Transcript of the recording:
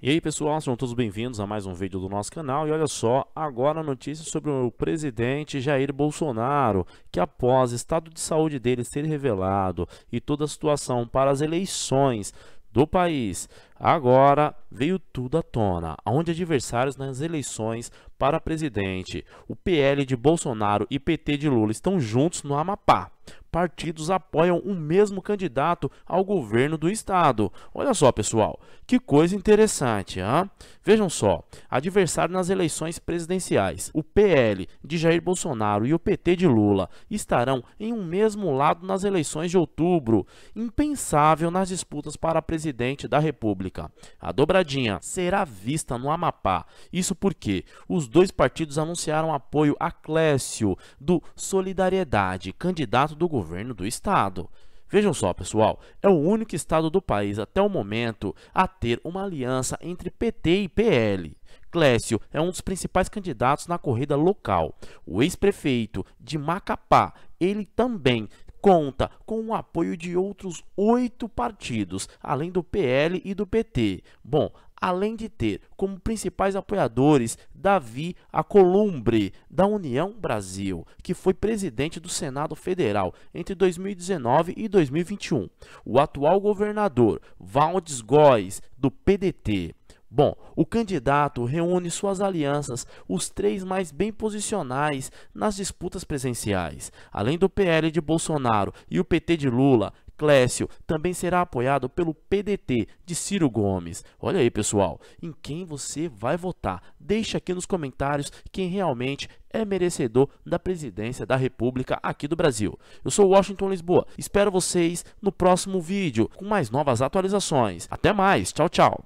E aí pessoal, sejam todos bem-vindos a mais um vídeo do nosso canal e olha só, agora a notícia sobre o presidente Jair Bolsonaro, que após o estado de saúde dele ser revelado e toda a situação para as eleições do país Agora veio tudo à tona, onde adversários nas eleições para presidente, o PL de Bolsonaro e PT de Lula estão juntos no Amapá. Partidos apoiam o mesmo candidato ao governo do estado. Olha só, pessoal, que coisa interessante, hein? Vejam só, adversário nas eleições presidenciais, o PL de Jair Bolsonaro e o PT de Lula estarão em um mesmo lado nas eleições de outubro. Impensável nas disputas para presidente da República. República. A dobradinha será vista no Amapá. Isso porque os dois partidos anunciaram apoio a Clécio, do Solidariedade, candidato do governo do estado. Vejam só, pessoal, é o único estado do país até o momento a ter uma aliança entre PT e PL. Clécio é um dos principais candidatos na corrida local. O ex-prefeito de Macapá, ele também conta com o apoio de outros oito partidos, além do PL e do PT. Bom, além de ter como principais apoiadores Davi Acolumbre, da União Brasil, que foi presidente do Senado Federal entre 2019 e 2021, o atual governador Valdes Góes, do PDT, Bom, o candidato reúne suas alianças, os três mais bem posicionais nas disputas presenciais. Além do PL de Bolsonaro e o PT de Lula, Clécio também será apoiado pelo PDT de Ciro Gomes. Olha aí, pessoal, em quem você vai votar? Deixe aqui nos comentários quem realmente é merecedor da presidência da República aqui do Brasil. Eu sou Washington Lisboa. Espero vocês no próximo vídeo com mais novas atualizações. Até mais. Tchau, tchau.